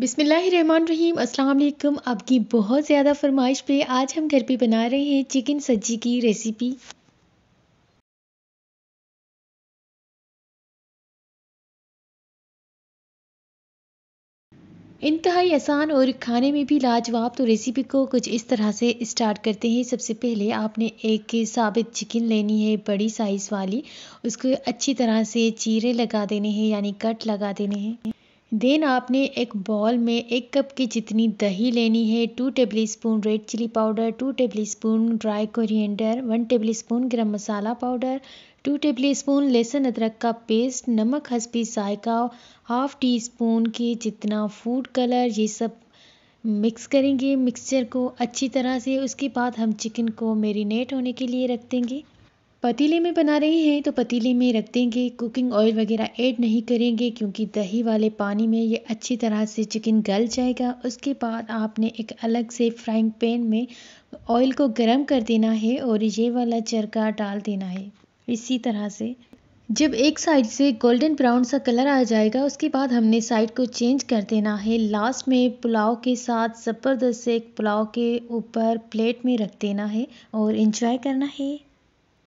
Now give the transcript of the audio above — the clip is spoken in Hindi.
बिसमीम अल्लाम आपकी बहुत ज़्यादा फरमाइश पे आज हम घर पे बना रहे हैं चिकन सब्जी की रेसिपी इंतहाई आसान और खाने में भी लाजवाब तो रेसिपी को कुछ इस तरह से स्टार्ट करते हैं सबसे पहले आपने एक साबित चिकन लेनी है बड़ी साइज़ वाली उसको अच्छी तरह से चीरे लगा देने हैं यानी कट लगा देने हैं देन आपने एक बॉल में एक कप की जितनी दही लेनी है two tablespoon red chilli powder two tablespoon dry coriander one tablespoon garam masala powder two tablespoon लहसुन अदरक का पेस्ट नमक हंसपी जायका हाफ टी स्पून की जितना फूड कलर ये सब मिक्स करेंगे मिक्सचर को अच्छी तरह से उसके बाद हम चिकन को मेरीनेट होने के लिए रख देंगे पतीले में बना रहे हैं तो पतीले में रख देंगे कुकिंग ऑयल वगैरह ऐड नहीं करेंगे क्योंकि दही वाले पानी में ये अच्छी तरह से चिकन गल जाएगा उसके बाद आपने एक अलग से फ्राइंग पैन में ऑयल को गर्म कर देना है और ये वाला चरका डाल देना है इसी तरह से जब एक साइड से गोल्डन ब्राउन सा कलर आ जाएगा उसके बाद हमने साइड को चेंज कर देना है लास्ट में पुलाव के साथ ज़बरदस्त से एक पुलाव के ऊपर प्लेट में रख देना है और इंजॉय करना है